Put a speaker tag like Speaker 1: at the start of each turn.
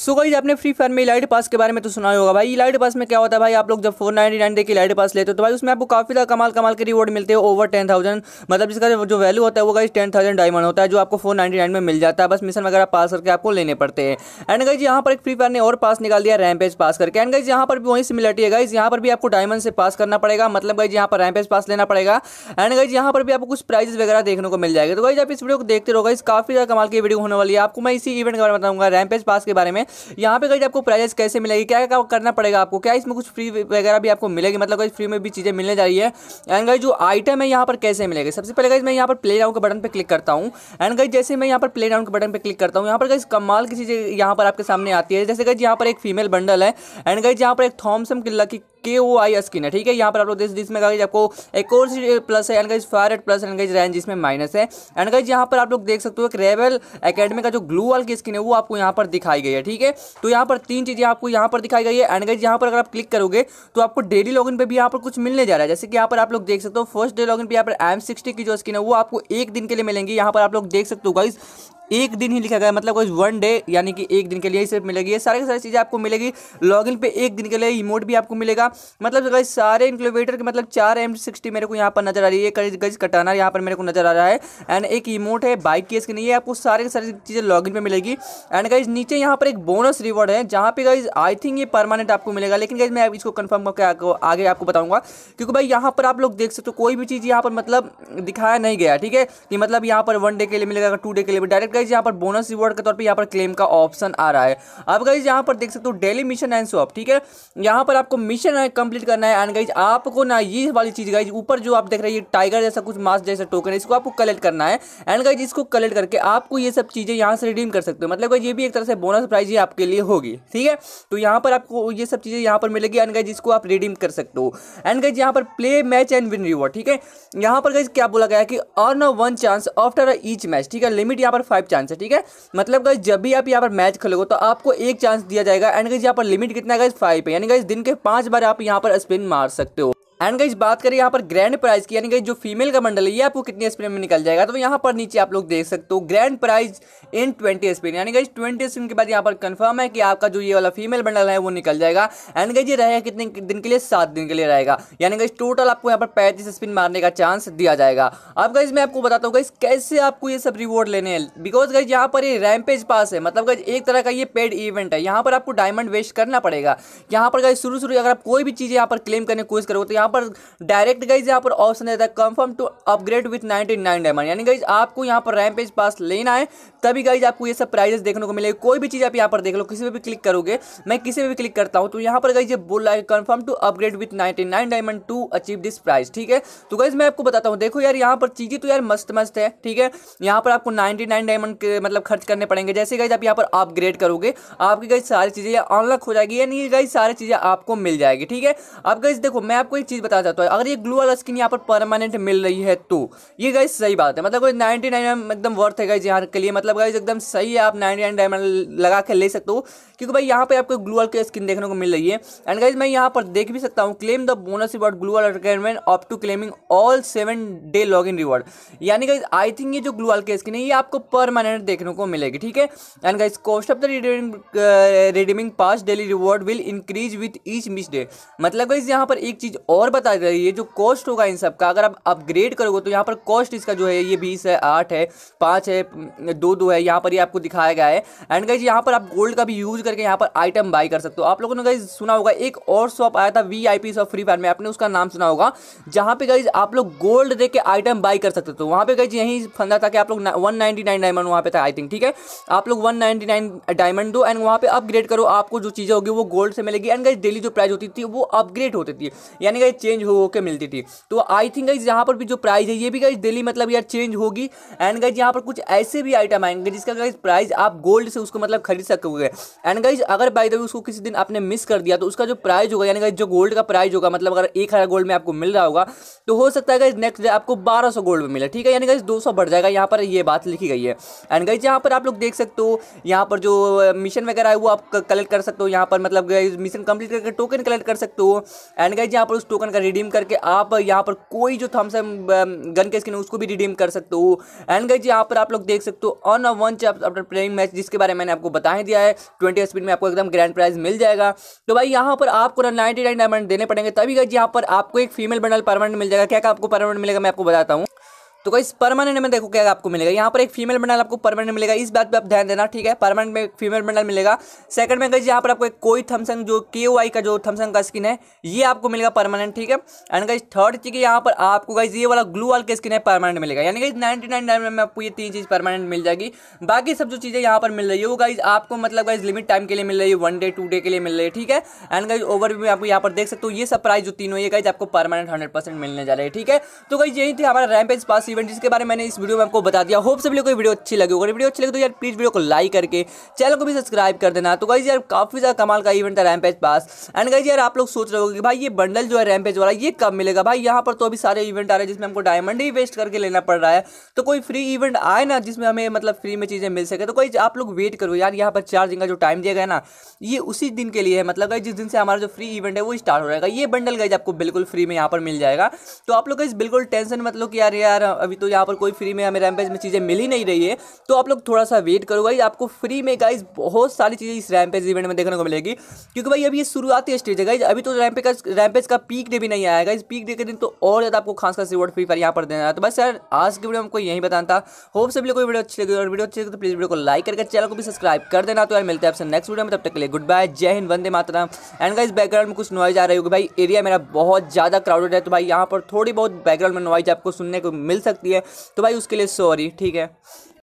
Speaker 1: सो guys आपने Free Fire में elite pass के बारे में तो सुना होगा भाई इलाइट पास में क्या होता है भाई आप लोग जब फोर नाइनटी नाइन देखिए इलाइट पास लेते हो तो भाई उसमें आपको काफी ज्यादा कमाल कमाल के रिवॉर्ड मिलते हैं ओवर टेन थाउजेंड मतलब इसका जो वैल्यू होता है वो गाइज टेन थाउजेंड डायमंड होता है जो आपको फोर नाइन में मिल जाता है बस मिशन वगैरह पास करके आपको लेने पड़ते हैं एंड गाइज यहाँ पर एक फ्री फायर ने और पास निकाल दिया रैमपेज पास करके एंड गाइज यहाँ पर भी वही सिमिलरिटी है गाइज यहाँ पर भी आपको डायमंड से पास करना पड़ेगा मतलब गाइज यहाँ पर रैमपेज पास लेना पड़ेगा एंड गाइज यहाँ पर भी आपको कुछ प्राइजेस वगैरह देखने को मिल जाएगा तो गाइज आप इस वीडियो को देखते रहो गाइज काफी ज्यादा कमाल की वीडियो होने वाली है आपको मैं इसी इवेंट के बारे में बताऊंगा रैमपेज पास के बारे में में यहाँ पे गई आपको प्राइजेस कैसे मिलेगी क्या क्या करना पड़ेगा आपको क्या इसमें कुछ फ्री वगैरह भी आपको मिलेगी मतलब गई फ्री में भी चीज़ें मिलने जा रही है एंड गई जो आइटम है यहाँ पर कैसे मिलेगी सबसे पहले गई मैं यहाँ पर प्ले डाउन के बटन पर क्लिक करता हूँ एंड गई जैसे मैं यहाँ पर प्ले डाउन के बटन पर क्लिक करता हूँ यहाँ पर गई कमाल की चीज़ें यहाँ पर आपके सामने आती है जैसे गई यहाँ पर एक फीमेल बंडल है एंड गई यहाँ पर एक थॉम्सन की लकी के ओ आई स्किन है ठीक है यहाँ पर आप लोग देख जिसमें गाइज आपको एक और प्लस है and guys fire plus and guys range इसमें माइनस है एंड गाइज यहाँ पर आप लोग देख सकते हो एक रेबल एकेडमी का जो ग्लू वाल की स्किन है वो आपको यहाँ पर दिखाई गई है ठीक है ठीक है तो यहाँ पर तीन चीज़ें आपको यहाँ पर दिखाई गई है एंड गाइज यहाँ पर अगर आप क्लिक करोगे तो आपको डेली लॉगिन पे भी यहाँ पर कुछ मिलने जा रहा है जैसे कि यहाँ पर आप लोग देख सकते हो फर्स्ट डे लॉग पे यहाँ पर एम सिक्सटी की जो स्किन है वो आपको एक दिन के लिए मिलेंगी यहाँ पर आप लोग देख सकते हो गाइज एक दिन ही लिखा गया मतलब कुछ वन डे यानी कि एक दिन के लिए ही सिर्फ मिलेगी ये सारी की सारी चीज़ें आपको मिलेगी लॉगिन पे एक दिन के लिए इमोट भी आपको मिलेगा मतलब गई सारे इंक्लोवेटर के मतलब चार एम सिक्सटी मेरे को यहाँ पर नजर आ रही है गज कटाना यहाँ पर मेरे को नजर आ रहा है एंड एक इमोट है बाइक की इसके नहीं है आपको सारी की सारी चीज़ें लॉगिन पर मिलेगी एंड गई नीचे यहाँ पर एक बोनस रिवॉर्ड है जहाँ पे गई आई थिंक ये परमानेंट आपको मिलेगा लेकिन गई मैं इसको कन्फर्म करके आगे आपको बताऊँगा क्योंकि भाई यहाँ पर आप लोग देख सकते हो कोई भी चीज़ यहाँ पर मतलब दिखाया नहीं गया ठीक है कि मतलब यहाँ पर वन डे के लिए मिलेगा टू डे के लिए डायरेक्ट गाइज यहाँ पर बोनस रिवॉर्ड के तौर पर यहाँ पर क्लेम का ऑप्शन आ रहा है अब गाइज यहाँ पर देख सकते हो डेली मिशन एंड सॉप ठीक है यहाँ पर आपको मिशन कंप्लीट करना है एंड गाइज आपको ना ये वाली चीज़ गाइज ऊपर जो आप देख रहे हैं टाइगर जैसा कुछ मास्क जैसा टोकन है इसको आपको कलेक्ट करना है एंड गाइज इसको कलेक्ट करके आपको ये सब चीज़ें यहाँ से रिडीम कर सकते हो मतलब ये भी एक तरह से बोनस प्राइज ही आपके लिए होगी ठीक है तो यहाँ पर आपको ये सब चीज़ें यहाँ पर मिलेगी एंड गाइज इसको आप रिडीम कर सकते हो एंड गाइज यहाँ पर play match and win reward ठीक है यहाँ पर गाइज क्या बोला गया कि earn one chance after each match ठीक है लिमिट यहाँ पर फाइव फाइव चांस है ठीक है मतलब गाइज जब भी आप यहाँ पर मैच खेलोगे तो आपको एक चांस दिया जाएगा एंड गाइज यहाँ पर लिमिट कितना है गाइज फाइव है यानी गाइज दिन के पाँच बार आप यहाँ पर स्पिन मार सकते हो एंड गई बात करें यहाँ पर ग्रैंड प्राइज की यानी कि जो फीमेल का मंडल है ये आपको कितने स्पिन में निकल जाएगा तो यहाँ पर नीचे आप लोग देख सकते हो grand prize in twenty spin यानी कि ट्वेंटी स्पिन के बाद यहाँ पर कंफर्म है कि आपका जो ये वाला फीमेल मंडल है वो निकल जाएगा एंड गई ये रहेगा कितने दिन के लिए सात दिन के लिए रहेगा यानी गाइज टोटल आपको यहाँ पर पैंतीस स्पिन मारने का चांस दिया जाएगा अब गई मैं आपको बताता हूँ गई कैसे आपको ये सब रिवॉर्ड लेने हैं बिकॉज गई यहाँ पर ये रैमपेज पास है मतलब गई एक तरह का ये पेड इवेंट है यहाँ पर आपको डायमंड वेस्ट करना पड़ेगा यहाँ पर गई शुरू शुरू अगर आप कोई भी चीज़ यहाँ पर क्लेम करने की कोशिश करोगे तो यहाँ पर डायरेक्ट गाइज यहाँ पर ऑप्शन रहता है confirm to upgrade with ninety nine diamond यानी गाइज आपको यहाँ पर रैम पेज पास लेना है तभी गाइज आपको ये सब प्राइजेस देखने को मिलेगा कोई भी चीज़ आप यहाँ पर देख लो किसी पर भी क्लिक करोगे मैं किसी पर भी क्लिक करता हूँ तो यहाँ पर गाइज ये बोल रहा है confirm to upgrade with ninety nine diamond to achieve this prize ठीक है तो गाइज मैं आपको बताता हूँ देखो यार यहाँ पर चीज़ें तो यार मस्त मस्त है ठीक है यहाँ पर आपको नाइनटी नाइन डायमंड मतलब खर्च करने पड़ेंगे जैसे गाइज आप यहाँ पर अपग्रेड करोगे आपकी गाइज सारी चीज़ें अनलॉक हो जाएगी यानी गाइज सारी चीज़ें आपको मिल जाएगी ठीक है अब गाइज देखो मैं आपको एक चीज़ चीज़ बताया जाता है अगर ये ग्लू वाला स्किन यहाँ पर परमानेंट मिल रही है तो ये गाइज सही बात है मतलब कोई नाइन्टी नाइन एकदम वर्थ है गाइज यहाँ के लिए मतलब गाइज एकदम सही है आप नाइन्टी नाइन डायमंड लगा के ले सकते हो क्योंकि भाई यहाँ पे आपको ग्लू वाल की स्किन देखने को मिल रही है एंड गाइज मैं यहाँ पर देख भी सकता हूँ claim the bonus reward glue wall requirement up to claiming all seven day log in reward यानी गाइज आई थिंक ये जो ग्लू वाल की स्किन है ये आपको परमानेंट देखने को मिलेगी ठीक है and guys cost of the redeeming redeeming pass daily reward will increase with each miss day मतलब गाइज यहाँ पर एक चीज़ और बता रहे ये जो कॉस्ट होगा इन सब का अगर आप अपग्रेड करोगे तो यहाँ पर कॉस्ट इसका जो है ये बीस है आठ है पाँच है दो दो है यहाँ पर ये आपको दिखाया गया है एंड गाइज यहाँ पर आप गोल्ड का भी यूज करके यहाँ पर आइटम बाई कर सकते हो आप लोगों ने गाइज सुना होगा एक और शॉप आया था वी आई फ्री फायर में आपने उसका नाम सुना होगा जहाँ पे गाइज आप लोग गोल्ड दे आइटम बाई कर सकते हो वहाँ पे गाइज यही फंदा था कि आप लोग वन डायमंड वहाँ पे था आई थिंक ठीक है आप लोग वन डायमंड दो एंड वहाँ पे अपग्रेड करो आपको जो चीज़ें होगी वो गोल्ड से मिलेगी एंड गाइज डेली जो प्राइस होती थी वो अपग्रेड होती थी यानी चेंज हो होकर मिलती थी तो आई थिंक गाइज यहाँ पर भी जो प्राइस है ये भी गाइज डेली मतलब यार चेंज होगी एंड गाइज यहाँ पर कुछ ऐसे भी आइटम आएंगे जिसका गाइज प्राइस आप गोल्ड से उसको मतलब खरीद सकोगे एंड गाइज अगर बाई दबी उसको किसी दिन आपने मिस कर दिया तो उसका जो प्राइज होगा यानी गाइज जो गोल्ड का प्राइज होगा मतलब अगर एक हज़ार गोल्ड में आपको मिल रहा होगा तो हो सकता है गाइज नेक्स्ट डे आपको बारह सौ गोल्ड में मिला ठीक है यानी गाइज दो सौ बढ़ जाएगा यहाँ पर ये बात लिखी गई है एंड गाइज यहाँ पर आप लोग देख सकते हो यहाँ पर जो मिशन वगैरह है वो आप कलेक्ट कर सकते हो यहाँ पर मतलब मिशन कंप्लीट करके टोकन कलेक्ट कर सकते हो एंड गाइज यहाँ पर उस टोकन टोकन का रिडीम करके आप यहाँ पर कोई जो थम्स गन um, के स्किन उसको भी रिडीम कर सकते हो एंड गई जी यहाँ पर आप लोग देख सकते हो on a one chapter playing match जिसके बारे में मैंने आपको बता ही दिया है ट्वेंटी स्पीड में आपको एकदम ग्रैंड प्राइज मिल जाएगा तो भाई यहाँ पर आपको ना नाइन्टी डायमंड देने पड़ेंगे तभी गाइज यहाँ पर आपको एक फीमेल बंडल परमानेंट मिल जाएगा क्या क्या आपको परमानेंट मिलेगा मैं आपको बताता हूँ तो गाइस परमानेंट में देखो क्या आपको मिलेगा यहाँ पर एक फीमेल मेडल आपको परमानेंट मिलेगा इस बात पे आप ध्यान देना ठीक है परमानेंट में फीमेल मेडल मिलेगा सेकंड में कहीं यहाँ पर आपको एक कोई थमसंग जो के वाई का जो थमसंग का स्किन है ये आपको मिलेगा परमानेंट ठीक है एंड गाइज थर्ड चीज यहाँ पर आपको गाइज ये वाला ग्लू वाल का स्किन है परमानेंट मिलेगा यानी गाइज नाइनटी नाइन में आपको ये तीन चीज़ परमानेंट मिल जाएगी बाकी सब जो चीज़ें यहाँ पर मिल रही है वो गाइज आपको मतलब गाइज लिमिट टाइम के लिए मिल रही है वन डे टू डे के लिए मिल रही है ठीक है एंड गाइज ओवर भी आपको यहाँ पर देख सकते हो ये सब प्राइस जो तीनों ये गाइज आपको परमानेंट हंड्रेड मिलने जा रही है ठीक है तो गाइज यही थी हमारा पेज पास इवेंट जिसके बारे में मैंने इस वीडियो में आपको बता दिया होप सभी लोग कोई वीडियो अच्छी लगी अगर वीडियो अच्छी लगी तो यार प्लीज़ वीडियो को लाइक करके चैनल को भी सब्सक्राइब कर देना तो गाइज यार काफ़ी ज़्यादा कमाल का इवेंट था रैमपेज पास एंड गाइज यार आप लोग सोच रहे हो कि भाई ये बंडल जो है रैमपेज वाला ये कब मिलेगा भाई यहाँ पर तो अभी सारे इवेंट आ रहे हैं जिसमें हमको डायमंड ही वेस्ट करके लेना पड़ रहा है तो कोई फ्री इवेंट आए ना जिसमें हमें मतलब फ्री में चीज़ें मिल सके तो कोई आप लोग वेट करो यार यहाँ पर चार्जिंग का जो टाइम दिया गया ना ये उसी दिन के लिए है मतलब गाइज जिस दिन से हमारा जो फ्री इवेंट है वो स्टार्ट हो जाएगा ये बंडल गाइज आपको बिल्कुल फ्री में यहाँ पर मिल जाएगा तो आप लोग गाइज बिल्कुल टेंशन मतलब कि यार यार अभी तो यहाँ पर कोई फ्री में हमें रैमपेज में चीज़ें मिल ही नहीं रही है तो आप लोग थोड़ा सा वेट करो भाई आपको फ्री में गाइज बहुत सारी चीज़ें इस रैमपेज इवेंट में देखने को मिलेगी क्योंकि भाई अभी ये शुरुआती स्टेज है गाइज अभी तो रैमपे का रैमपेज का पीक डे भी नहीं आया गाइज पीक डे के दिन तो और ज़्यादा आपको खास खास रिवॉर्ड फ्री फायर यहाँ पर देना है तो बस यार आज की वीडियो हमको यही बताना था होप से भी कोई वीडियो अच्छी लगी और वीडियो अच्छी लगी तो प्लीज़ वीडियो को लाइक करके चैनल को भी सब्सक्राइब कर देना तो यार मिलते हैं आपसे नेक्स्ट वीडियो में तब तक के लिए गुड बाय जय हिंद वंदे मातरम एंड गाइज बैकग्राउंड में कुछ नॉइज आ रही होगी भाई एरिया मेरा बहुत ज़्यादा क्राउडेड है तो भाई यहाँ पर थोड़ी बहुत बैकग्राउंड में नॉइज आपको सुनने को मिल सकता सकती है तो भाई उसके लिए सॉरी ठीक है